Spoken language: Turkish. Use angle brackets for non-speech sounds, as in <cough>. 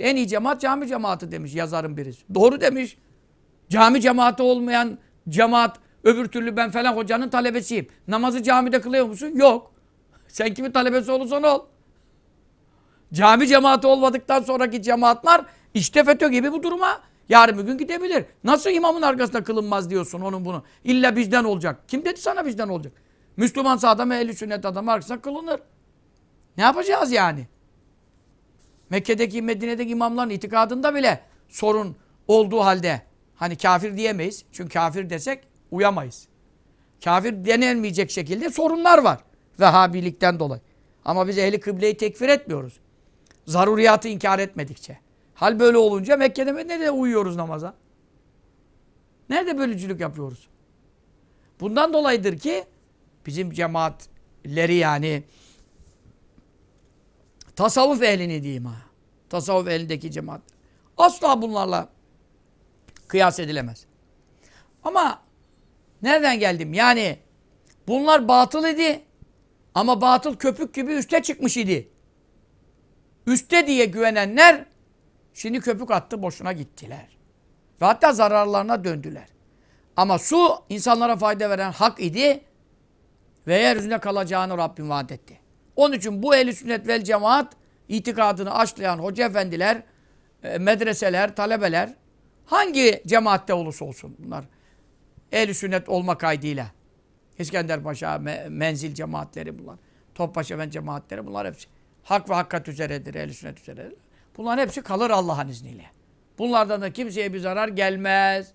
En iyi cemaat cami cemaati demiş yazarın birisi. Doğru demiş. Cami cemaati olmayan cemaat öbür türlü ben falan hocanın talebesiyim. Namazı camide kılıyor musun? Yok. <laughs> Sen kimin talebesi olursan ol. Cami cemaati olmadıktan sonraki cemaatler işte FETÖ gibi bu duruma yarın bir gün gidebilir. Nasıl imamın arkasında kılınmaz diyorsun onun bunu. İlla bizden olacak. Kim dedi sana bizden olacak? Müslüman adam ehli sünnet adam arkasında kılınır. Ne yapacağız yani? Mekke'deki, Medine'deki imamların itikadında bile sorun olduğu halde hani kafir diyemeyiz. Çünkü kafir desek uyamayız. Kafir denilmeyecek şekilde sorunlar var. Vehhabilikten dolayı. Ama biz ehli kıbleyi tekfir etmiyoruz. Zaruriyatı inkar etmedikçe. Hal böyle olunca Mekke'de ne de uyuyoruz namaza. Nerede bölücülük yapıyoruz? Bundan dolayıdır ki bizim cemaatleri yani Tasavvuf ehlini diyeyim ha. Tasavvuf elindeki cemaat. Asla bunlarla kıyas edilemez. Ama nereden geldim? Yani bunlar batıl idi ama batıl köpük gibi üste çıkmış idi. Üste diye güvenenler şimdi köpük attı boşuna gittiler. Ve hatta zararlarına döndüler. Ama su insanlara fayda veren hak idi ve yeryüzünde kalacağını Rabbim vaat etti. Onun için bu ehli sünnet vel cemaat itikadını açlayan hoca efendiler, e, medreseler, talebeler hangi cemaatte olursa olsun bunlar ehli sünnet olma kaydıyla İskender Paşa, menzil cemaatleri bunlar. Topbaş Efendi cemaatleri bunlar hepsi. Hak ve hakkat üzeredir, ehl sünnet üzeredir. Bunların hepsi kalır Allah'ın izniyle. Bunlardan da kimseye bir zarar gelmez.